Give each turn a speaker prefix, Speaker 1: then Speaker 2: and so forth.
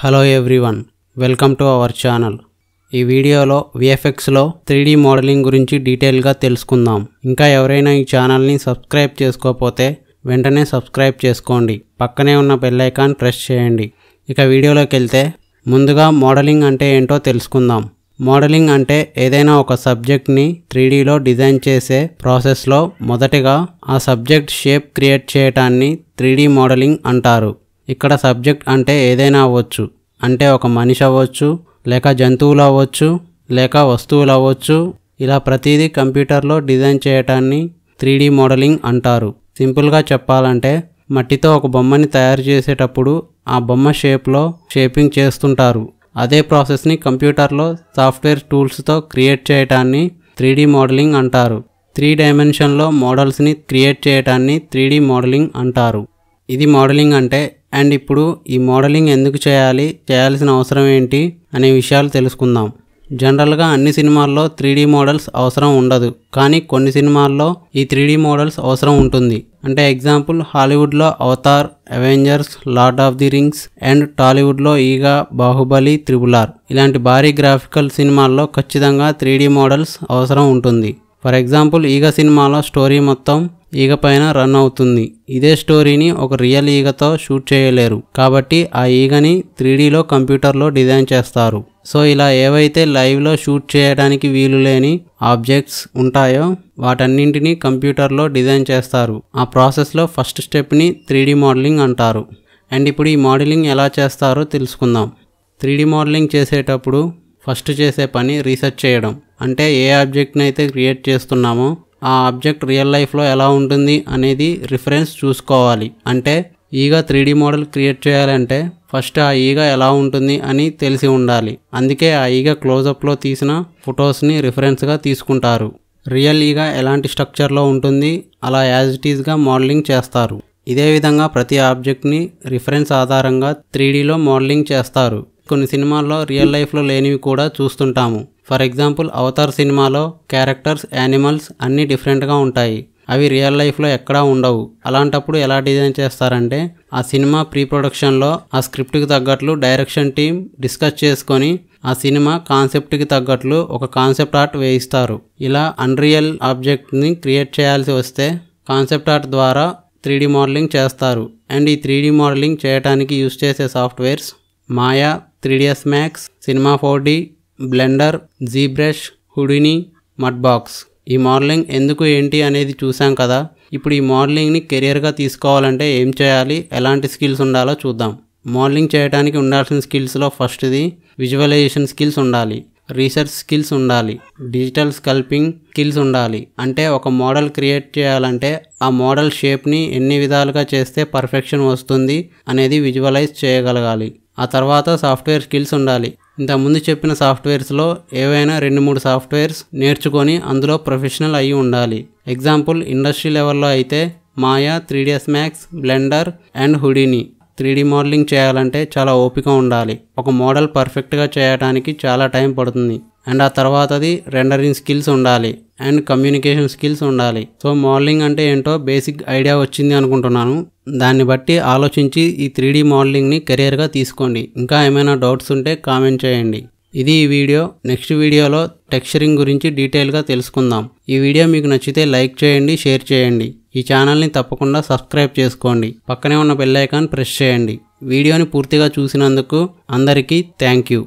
Speaker 1: hello everyone welcome to our channel ఈ వీడియోలో విఎఫ్ఎక్స్లో three D modelling గురించి డీటెయిల్గా తెలుసుకుందాం ఇంకా ఎవరైనా ఈ ఛానల్ని సబ్స్క్రైబ్ చేసుకోకపోతే వెంటనే సబ్స్క్రైబ్ చేసుకోండి పక్కనే ఉన్న బెల్లైకాన్ ప్రెస్ చేయండి ఇక వీడియోలోకి వెళ్తే ముందుగా మోడలింగ్ అంటే ఏంటో తెలుసుకుందాం మోడలింగ్ అంటే ఏదైనా ఒక సబ్జెక్ట్ని త్రీడీలో డిజైన్ చేసే ప్రాసెస్లో మొదటిగా ఆ సబ్జెక్ట్ షేప్ క్రియేట్ చేయటాన్ని త్రీడీ మోడలింగ్ అంటారు ఇక్కడ సబ్జెక్ట్ అంటే ఏదైనా అవ్వచ్చు అంటే ఒక మనిషి అవ్వచ్చు లేక జంతువులు అవ్వచ్చు లేక వస్తువులు అవ్వచ్చు ఇలా ప్రతిదీ కంప్యూటర్లో డిజైన్ చేయటాన్ని త్రీ మోడలింగ్ అంటారు సింపుల్గా చెప్పాలంటే మట్టితో ఒక బొమ్మని తయారు చేసేటప్పుడు ఆ బొమ్మ షేప్లో షేపింగ్ చేస్తుంటారు అదే ప్రాసెస్ని కంప్యూటర్లో సాఫ్ట్వేర్ టూల్స్తో క్రియేట్ చేయటాన్ని త్రీ మోడలింగ్ అంటారు త్రీ డైమెన్షన్లో మోడల్స్ని క్రియేట్ చేయటాన్ని త్రీ మోడలింగ్ అంటారు ఇది మోడలింగ్ అంటే అండ్ ఇప్పుడు ఈ మోడలింగ్ ఎందుకు చేయాలి చేయాల్సిన అవసరం ఏంటి అనే విషయాలు తెలుసుకుందాం జనరల్గా అన్ని సినిమాల్లో త్రీ మోడల్స్ అవసరం ఉండదు కానీ కొన్ని సినిమాల్లో ఈ త్రీ మోడల్స్ అవసరం ఉంటుంది అంటే ఎగ్జాంపుల్ హాలీవుడ్లో Avatar Avengers Lord of the Rings and టాలీవుడ్లో ఈగా బాహుబలి త్రిబులార్ ఇలాంటి భారీ గ్రాఫికల్ సినిమాల్లో ఖచ్చితంగా త్రీ మోడల్స్ అవసరం ఉంటుంది ఫర్ ఎగ్జాంపుల్ ఈగ సినిమాలో స్టోరీ మొత్తం ఈగ పైన రన్ అవుతుంది ఇదే స్టోరీని ఒక రియల్ ఈగతో షూట్ చేయలేరు కాబట్టి ఆ ఈగని త్రీడీలో కంప్యూటర్లో డిజైన్ చేస్తారు సో ఇలా ఏవైతే లైవ్లో షూట్ చేయడానికి వీలు లేని ఆబ్జెక్ట్స్ ఉంటాయో వాటన్నింటినీ కంప్యూటర్లో డిజైన్ చేస్తారు ఆ ప్రాసెస్లో ఫస్ట్ స్టెప్ని త్రీడీ మోడలింగ్ అంటారు అండ్ ఇప్పుడు ఈ మోడలింగ్ ఎలా చేస్తారో తెలుసుకుందాం త్రీడీ మోడలింగ్ చేసేటప్పుడు ఫస్ట్ చేసే పని రీసెర్చ్ చేయడం అంటే ఏ ఆబ్జెక్ట్ని అయితే క్రియేట్ చేస్తున్నామో ఆ ఆబ్జెక్ట్ రియల్ లైఫ్లో ఎలా ఉంటుంది అనేది రిఫరెన్స్ చూసుకోవాలి అంటే ఈగ త్రీ మోడల్ క్రియేట్ చేయాలంటే ఫస్ట్ ఆ ఈగ ఎలా ఉంటుంది అని తెలిసి ఉండాలి అందుకే ఆ ఈగ క్లోజప్లో తీసిన ఫొటోస్ని రిఫరెన్స్గా తీసుకుంటారు రియల్ ఈగ ఎలాంటి స్ట్రక్చర్లో ఉంటుంది అలా యాజ్ ఇట్ ఈజ్గా మోడలింగ్ చేస్తారు ఇదే విధంగా ప్రతి ఆబ్జెక్ట్ని రిఫరెన్స్ ఆధారంగా త్రీడీలో మోడలింగ్ చేస్తారు కొన్ని సినిమాల్లో రియల్ లైఫ్లో లేనివి కూడా చూస్తుంటాము ఫర్ ఎగ్జాంపుల్ అవతార్ సినిమాలో క్యారెక్టర్స్ యానిమల్స్ అన్నీ డిఫరెంట్గా ఉంటాయి అవి రియల్ లైఫ్లో ఎక్కడా ఉండవు అలాంటప్పుడు ఎలా డిజైన్ చేస్తారంటే ఆ సినిమా ప్రీ ప్రొడక్షన్లో ఆ స్క్రిప్ట్కి తగ్గట్లు డైరెక్షన్ టీం డిస్కస్ చేసుకొని ఆ సినిమా కాన్సెప్ట్కి తగ్గట్లు ఒక కాన్సెప్ట్ ఆర్ట్ వేయిస్తారు ఇలా అన్రియల్ ఆబ్జెక్ట్ని క్రియేట్ చేయాల్సి వస్తే కాన్సెప్ట్ ఆర్ట్ ద్వారా త్రీ మోడలింగ్ చేస్తారు అండ్ ఈ త్రీ మోడలింగ్ చేయడానికి యూస్ చేసే softwares Maya DS Max Cinema four Blender ZBrush Houdini Mudbox ఈ మోడలింగ్ ఎందుకు ఏంటి అనేది చూసాం కదా ఇప్పుడు ఈ మోడలింగ్ని కెరియర్గా తీసుకోవాలంటే ఏం చేయాలి ఎలాంటి స్కిల్స్ ఉండాలో చూద్దాం మోడలింగ్ చేయడానికి ఉండాల్సిన స్కిల్స్లో ఫస్ట్ది విజువలైజేషన్ స్కిల్స్ ఉండాలి రీసెర్చ్ స్కిల్స్ ఉండాలి డిజిటల్ స్కల్పింగ్ స్కిల్స్ ఉండాలి అంటే ఒక మోడల్ క్రియేట్ చేయాలంటే ఆ మోడల్ షేప్ని ఎన్ని విధాలుగా చేస్తే పర్ఫెక్షన్ వస్తుంది అనేది విజువలైజ్ చేయగలగాలి ఆ తర్వాత సాఫ్ట్వేర్ స్కిల్స్ ఉండాలి ఇంతకుముందు చెప్పిన సాఫ్ట్వేర్స్లో ఏవైనా రెండు మూడు సాఫ్ట్వేర్స్ నేర్చుకొని అందులో ప్రొఫెషనల్ అయి ఉండాలి ఎగ్జాంపుల్ ఇండస్ట్రీ లెవెల్లో అయితే Maya three DS Max Blender and Houdini three D modelling చేయాలంటే చాలా ఓపిక ఉండాలి ఒక మోడల్ పర్ఫెక్ట్గా చేయడానికి చాలా టైం పడుతుంది అండ్ ఆ తర్వాతది రెండరింగ్ స్కిల్స్ ఉండాలి అండ్ కమ్యూనికేషన్ స్కిల్స్ ఉండాలి సో మోడలింగ్ అంటే ఏంటో బేసిక్ ఐడియా వచ్చింది అనుకుంటున్నాను దాన్ని బట్టి ఆలోచించి ఈ త్రీ డీ మోడలింగ్ని కెరియర్గా తీసుకోండి ఇంకా ఏమైనా డౌట్స్ ఉంటే కామెంట్ చేయండి ఇది ఈ వీడియో నెక్స్ట్ వీడియోలో టెక్స్చరింగ్ గురించి డీటెయిల్గా తెలుసుకుందాం ఈ వీడియో మీకు నచ్చితే లైక్ చేయండి షేర్ చేయండి ఈ ఛానల్ని తప్పకుండా సబ్స్క్రైబ్ చేసుకోండి పక్కనే ఉన్న బెల్ ఐకాన్ ప్రెస్ చేయండి వీడియోని పూర్తిగా చూసినందుకు అందరికీ థ్యాంక్ యూ